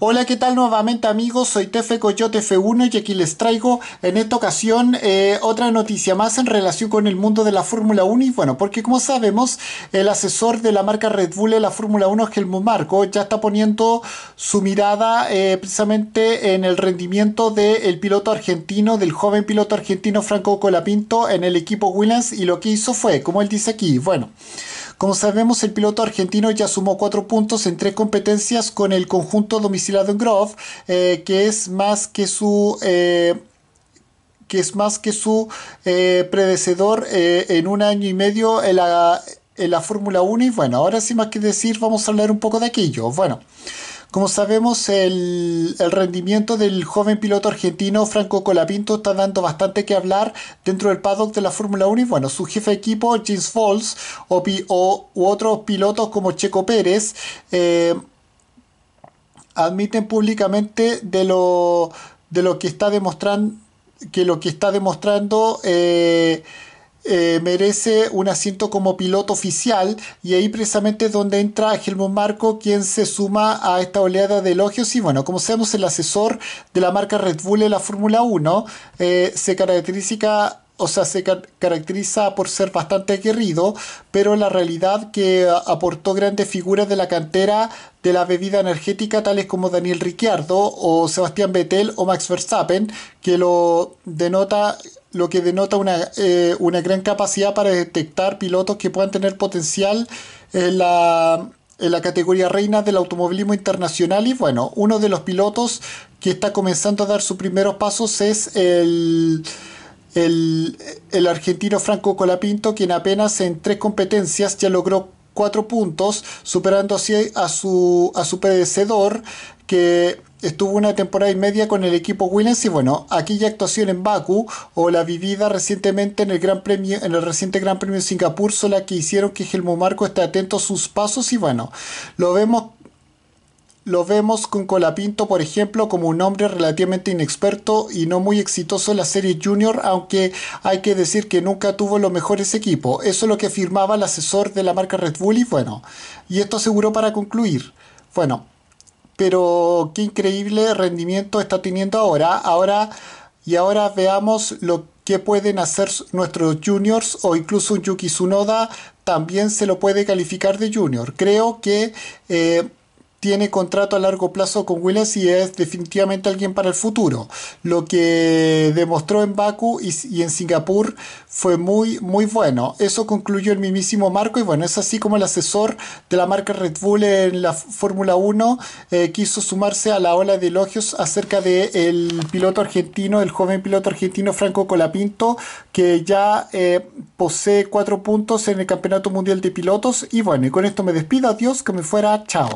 Hola, ¿qué tal nuevamente amigos? Soy Tefe Coyote F1 y aquí les traigo en esta ocasión eh, otra noticia más en relación con el mundo de la Fórmula 1 y bueno, porque como sabemos, el asesor de la marca Red Bull de la Fórmula 1, Helmut Marco, ya está poniendo su mirada eh, precisamente en el rendimiento del piloto argentino, del joven piloto argentino Franco Colapinto en el equipo Williams y lo que hizo fue, como él dice aquí, bueno... Como sabemos, el piloto argentino ya sumó cuatro puntos en tres competencias con el conjunto domiciliado en Grove, eh, que es más que su... Eh, que es más que su eh, predecedor eh, en un año y medio en la, Fórmula 1 y bueno, ahora sin más que decir vamos a hablar un poco de aquello. Bueno, como sabemos, el, rendimiento del joven piloto argentino Franco Colapinto está dando bastante que hablar dentro del paddock de la Fórmula 1 y bueno, su jefe de equipo, James Falls, o, u otros pilotos como Checo Pérez, eh, admiten públicamente de lo, de lo que está demostrando que lo que está demostrando eh, eh, merece un asiento como piloto oficial y ahí precisamente es donde entra Helmut Marco quien se suma a esta oleada de elogios y bueno, como sabemos el asesor de la marca Red Bull en la Fórmula 1 eh, se caracteriza o sea, se caracteriza por ser bastante aguerrido, pero la realidad que aportó grandes figuras de la cantera de la bebida energética, tales como Daniel Ricciardo o Sebastián Vettel o Max Verstappen, que lo denota lo que denota una, eh, gran capacidad para detectar pilotos que puedan tener potencial en en la categoría reina del automovilismo internacional y bueno, uno de los pilotos que está comenzando a dar sus primeros pasos es el el, argentino Franco Colapinto, quien apenas en tres competencias ya logró cuatro puntos, superando así a su, a su predecedor, que estuvo una temporada y media con el equipo Williams y bueno, aquella actuación en Baku o la vivida recientemente en el Gran Premio en el reciente Gran Premio de Singapur son que hicieron que Helmut Marco esté atento a sus pasos y bueno, lo vemos lo vemos con Colapinto, por ejemplo, como un hombre relativamente inexperto y no muy exitoso en la serie junior, aunque hay que decir que nunca tuvo los mejores equipos. Eso es lo que afirmaba el asesor de la marca Red Bull y bueno, y esto aseguró para concluir. Bueno, pero qué increíble rendimiento está teniendo ahora. Ahora y ahora veamos lo que pueden hacer nuestros juniors o incluso un Yuki Tsunoda también se lo puede calificar de junior. Creo que eh, tiene contrato a largo plazo con Williams y es definitivamente alguien para el futuro. Lo que demostró en Baku y, en Singapur fue muy, muy bueno. Eso concluyó el mismísimo Marco y bueno, es así como el asesor de la marca Red Bull en la Fórmula 1 eh, quiso sumarse a la ola de elogios acerca del piloto argentino, el joven piloto argentino Franco Colapinto, que ya eh, posee cuatro puntos en el Campeonato Mundial de Pilotos. Y bueno, y con esto me despido, adiós, que me fuera, chao.